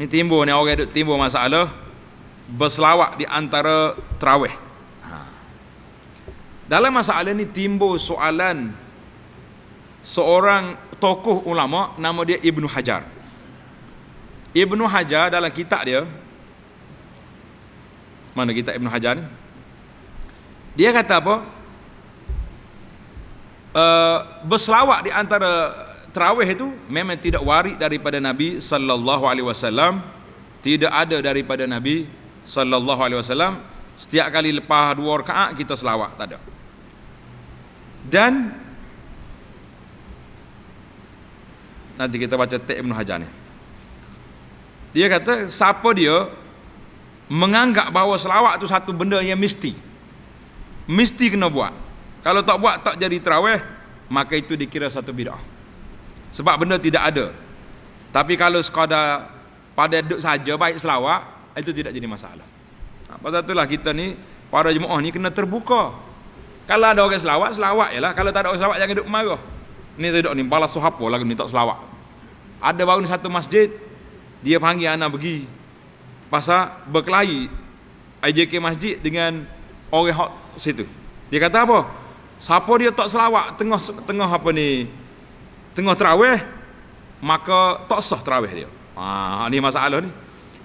ni timbul ni orang timbul masalah berselawat di antara tarawih. Ha. Dalam masalah ni timbul soalan seorang tokoh ulama nama dia Ibnu Hajar. Ibnu Hajar dalam kitab dia mana kitab Ibnu Hajar ni? Dia kata apa? Uh, berselawat di antara terawih itu memang tidak warik daripada Nabi sallallahu alaihi wasallam, tidak ada daripada Nabi sallallahu alaihi wasallam. Setiap kali lepas dua rakaat kita selawat, tak ada. Dan nanti kita baca Tek Ibn Hajar ni. Dia kata siapa dia menganggap bahawa selawat tu satu benda yang mesti. Mesti kena buat. Kalau tak buat tak jadi terawih, maka itu dikira satu bid'ah. Ah sebab benda tidak ada tapi kalau sekadar pada duduk saja baik selawat itu tidak jadi masalah ha, pasal itulah kita ni para jemaah ni kena terbuka kalau ada orang selawat selawat jelah kalau tak ada orang selawat jangan duduk marah ni duduk ni balas sahabat lagu ni tak selawat ada baru ni satu masjid dia panggil anak pergi pasal berkelahi IJK masjid dengan orang hot situ dia kata apa siapa dia tak selawat tengah tengah apa ni tengah terawih maka tak sah terawih dia ah ni masalah ni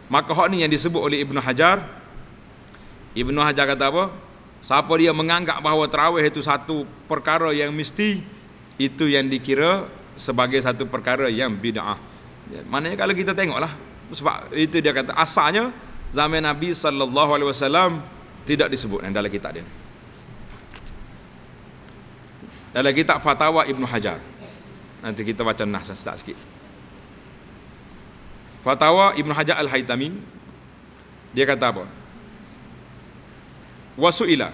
maka hak ni yang disebut oleh Ibnu Hajar Ibnu Hajar kata apa siapa dia menganggap bahawa terawih itu satu perkara yang mesti itu yang dikira sebagai satu perkara yang bid'ah ya, maknanya kalau kita tengoklah sebab itu dia kata asalnya zaman Nabi sallallahu alaihi wasallam tidak disebut dalam kitab dia dalam kitab fatwa Ibnu Hajar Nanti kita baca nas start sikit. Fatawa Ibn Hajar Al-Haytami dia kata apa? Wasuila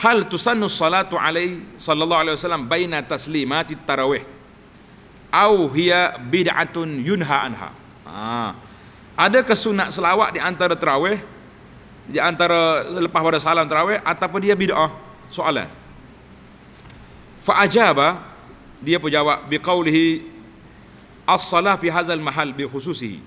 Hal tusannu salatu alai sallallahu alaihi wasallam baina taslimati tarawih au hiya bid'atun yunha anha. Ha. Ada kesunat selawat di antara tarawih di antara lepas pada salam tarawih ataupun dia bid'ah? Soalan. Fa'ajaba ah, dia pun jawab biqaulihi as-salah fi hazal mahal bi khususihi.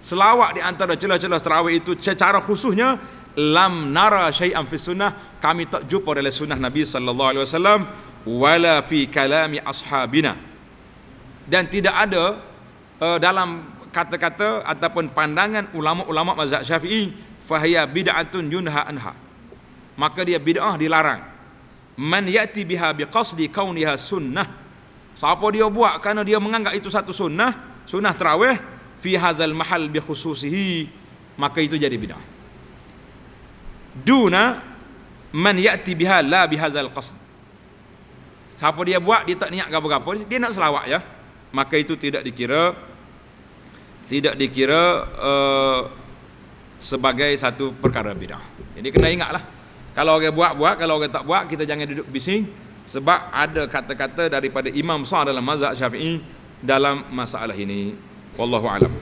Selawat di antara celah-celah tarawih itu secara khususnya lam nara syai'an fi sunnah kami tak jumpa dalam sunnah Nabi sallallahu alaihi wasallam wala fi kalami ashabina. Dan tidak ada uh, dalam kata-kata ataupun pandangan ulama-ulama mazhab Syafi'i fahiya bid'atun yunha anha. Maka dia bid'ah dilarang man yati biha biqasdi kauniha sunnah siapa dia buat kerana dia menganggap itu satu sunnah sunnah tarawih fi hazal mahal bi khususihi maka itu jadi bidah duna man yati biha la bi hazal qasd siapa dia buat dia tak niat apa-apa dia nak selawat ya maka itu tidak dikira tidak dikira uh, sebagai satu perkara bidah jadi kena ingatlah kalau orang buat buat, kalau orang tak buat kita jangan duduk bising sebab ada kata-kata daripada Imam Sa dalam mazhab Syafi'i dalam masalah ini. Wallahu alam.